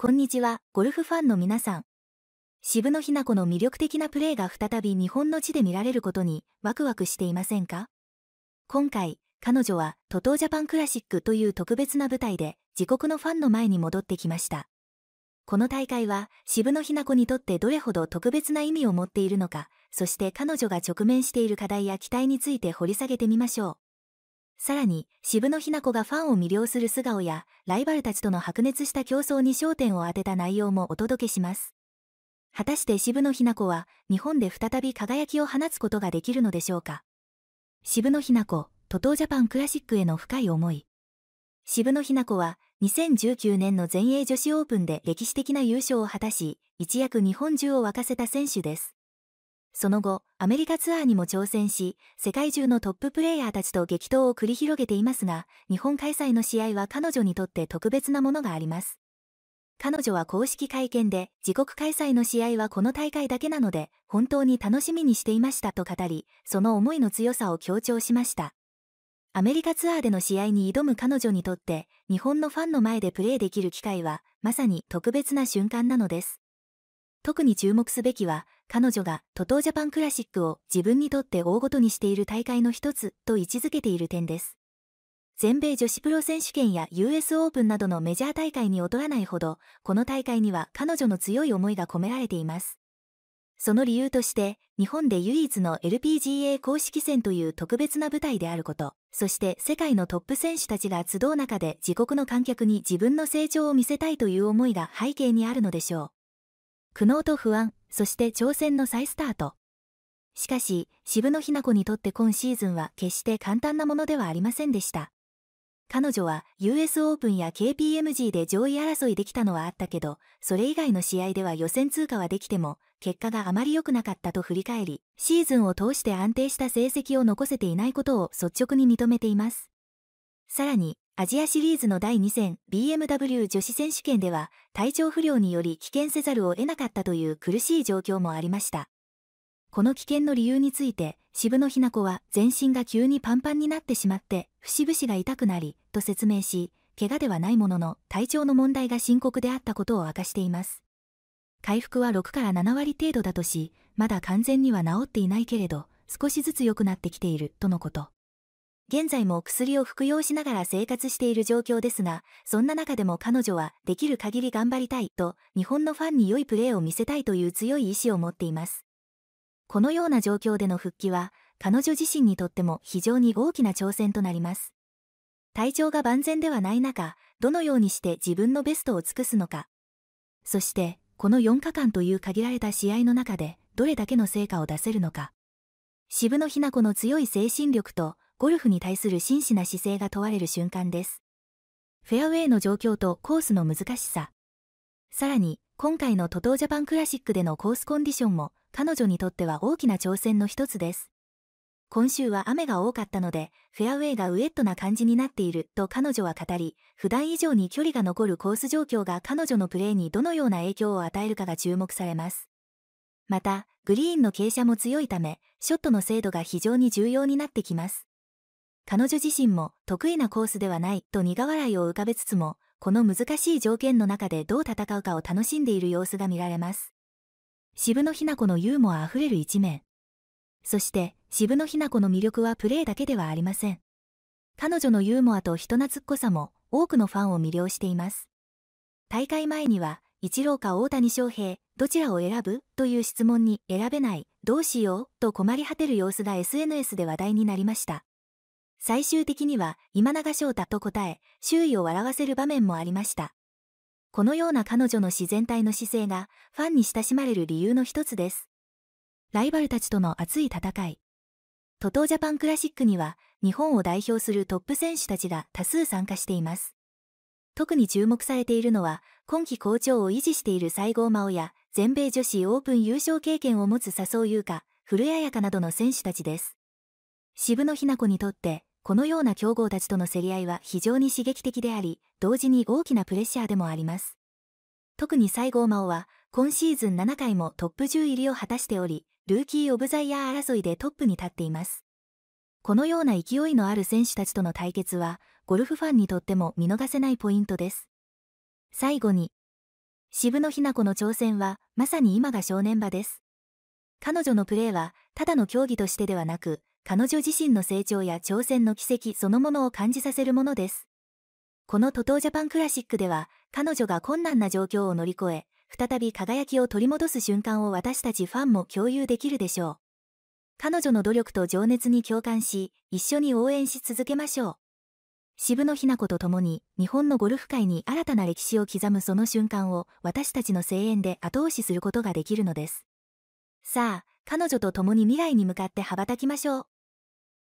こんにちは、ゴルフファンの皆さん。渋野日向子の魅力的なプレーが再び日本の地で見られることにワクワクしていませんか今回、彼女は、トトージャパンクラシックという特別な舞台で、自国のファンの前に戻ってきました。この大会は、渋野日向子にとってどれほど特別な意味を持っているのか、そして彼女が直面している課題や期待について掘り下げてみましょう。さらに、渋野日向子がファンを魅了する素顔や、ライバルたちとの白熱した競争に焦点を当てた内容もお届けします。果たして渋野日向子は、日本で再び輝きを放つことができるのでしょうか。渋野日向子、トトジャパンクラシックへの深い思い。渋野日向子は、2019年の全英女子オープンで歴史的な優勝を果たし、一躍日本中を沸かせた選手です。その後、アメリカツアーにも挑戦し、世界中のトッププレイヤーたちと激闘を繰り広げていますが、日本開催の試合は彼女にとって特別なものがあります。彼女は公式会見で、自国開催の試合はこの大会だけなので、本当に楽しみにしていましたと語り、その思いの強さを強調しました。アメリカツアーでの試合に挑む彼女にとって、日本のファンの前でプレーできる機会は、まさに特別な瞬間なのです。特に注目すべきは、彼女がトトージャパンクラシックを自分にとって大ごとにしている大会の一つと位置づけている点です。全米女子プロ選手権や US オープンなどのメジャー大会に劣らないほど、この大会には彼女の強い思いが込められています。その理由として、日本で唯一の LPGA 公式戦という特別な舞台であること、そして世界のトップ選手たちが集う中で自国の観客に自分の成長を見せたいという思いが背景にあるのでしょう。苦悩と不安、そして挑戦の再スタート。しかし、渋野日向子にとって今シーズンは決して簡単なものではありませんでした。彼女は US オープンや KPMG で上位争いできたのはあったけど、それ以外の試合では予選通過はできても、結果があまり良くなかったと振り返り、シーズンを通して安定した成績を残せていないことを率直に認めています。さらに、アジアシリーズの第2戦 BMW 女子選手権では体調不良により棄権せざるを得なかったという苦しい状況もありました。この危険の理由について、渋野日向子は全身が急にパンパンになってしまって、節々が痛くなり、と説明し、怪我ではないものの体調の問題が深刻であったことを明かしています。回復は6から7割程度だとし、まだ完全には治っていないけれど、少しずつ良くなってきている、とのこと。現在も薬を服用しながら生活している状況ですが、そんな中でも彼女はできる限り頑張りたいと、日本のファンに良いプレーを見せたいという強い意志を持っています。このような状況での復帰は、彼女自身にとっても非常に大きな挑戦となります。体調が万全ではない中、どのようにして自分のベストを尽くすのか。そして、この4日間という限られた試合の中で、どれだけの成果を出せるのか。渋野日向子の強い精神力と、ゴルフに対する真摯な姿勢が問われる瞬間です。フェアウェイの状況とコースの難しさ。さらに、今回の TOTO ジャパンクラシックでのコースコンディションも、彼女にとっては大きな挑戦の一つです。今週は雨が多かったので、フェアウェイがウエットな感じになっていると彼女は語り、普段以上に距離が残るコース状況が彼女のプレーにどのような影響を与えるかが注目されます。また、グリーンの傾斜も強いため、ショットの精度が非常に重要になってきます。彼女自身も得意なコースではないと苦笑いを浮かべつつも、この難しい条件の中でどう戦うかを楽しんでいる様子が見られます。渋野日向子のユーモアあふれる一面。そして、渋野日向子の魅力はプレーだけではありません。彼女のユーモアと人懐っこさも多くのファンを魅了しています。大会前には、イチローか大谷翔平、どちらを選ぶという質問に選べない、どうしようと困り果てる様子が SNS で話題になりました。最終的には今永翔太と答え、周囲を笑わせる場面もありました。このような彼女の自然体の姿勢がファンに親しまれる理由の一つです。ライバルたちとの熱い戦い。トトジャパンクラシックには日本を代表するトップ選手たちが多数参加しています。特に注目されているのは今季好調を維持している西郷真央や全米女子オープン優勝経験を持つ笹生優香、古谷彩香などの選手たちです。渋野日向子にとってこのような強豪たちとの競り合いは非常に刺激的であり、同時に大きなプレッシャーでもあります。特に西郷真央は、今シーズン7回もトップ10入りを果たしており、ルーキー・オブ・ザ・イヤー争いでトップに立っています。このような勢いのある選手たちとの対決は、ゴルフファンにとっても見逃せないポイントです。最後に、渋野日向子の挑戦は、まさに今が正念場です。彼女のプレーは、ただの競技としてではなく、彼女自身の成長や挑戦の奇跡そのものを感じさせるものです。この TOTO ジャパンクラシックでは、彼女が困難な状況を乗り越え、再び輝きを取り戻す瞬間を私たちファンも共有できるでしょう。彼女の努力と情熱に共感し、一緒に応援し続けましょう。渋野日向子と共に日本のゴルフ界に新たな歴史を刻むその瞬間を私たちの声援で後押しすることができるのです。さあ、彼女と共に未来に向かって羽ばたきましょう。